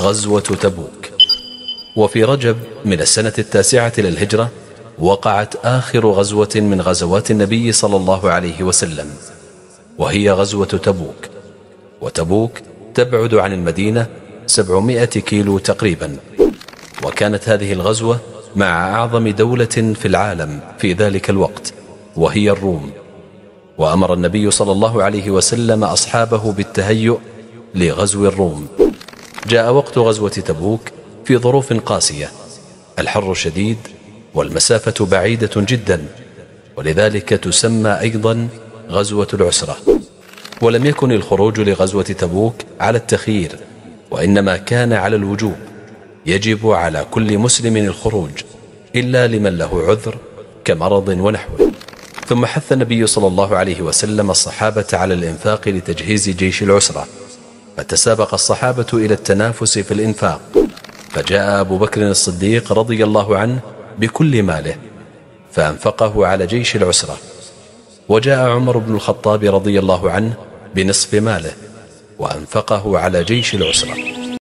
غزوة تبوك وفي رجب من السنة التاسعة للهجرة وقعت آخر غزوة من غزوات النبي صلى الله عليه وسلم وهي غزوة تبوك وتبوك تبعد عن المدينة 700 كيلو تقريبا وكانت هذه الغزوة مع أعظم دولة في العالم في ذلك الوقت وهي الروم وأمر النبي صلى الله عليه وسلم أصحابه بالتهيؤ لغزو الروم جاء وقت غزوة تبوك في ظروف قاسية الحر شديد والمسافة بعيدة جدا ولذلك تسمى أيضا غزوة العسرة ولم يكن الخروج لغزوة تبوك على التخيير وإنما كان على الوجوب يجب على كل مسلم الخروج إلا لمن له عذر كمرض ونحوه ثم حث النبي صلى الله عليه وسلم الصحابة على الإنفاق لتجهيز جيش العسرة فتسابق الصحابة إلى التنافس في الإنفاق فجاء أبو بكر الصديق رضي الله عنه بكل ماله فأنفقه على جيش العسرة وجاء عمر بن الخطاب رضي الله عنه بنصف ماله وأنفقه على جيش العسرة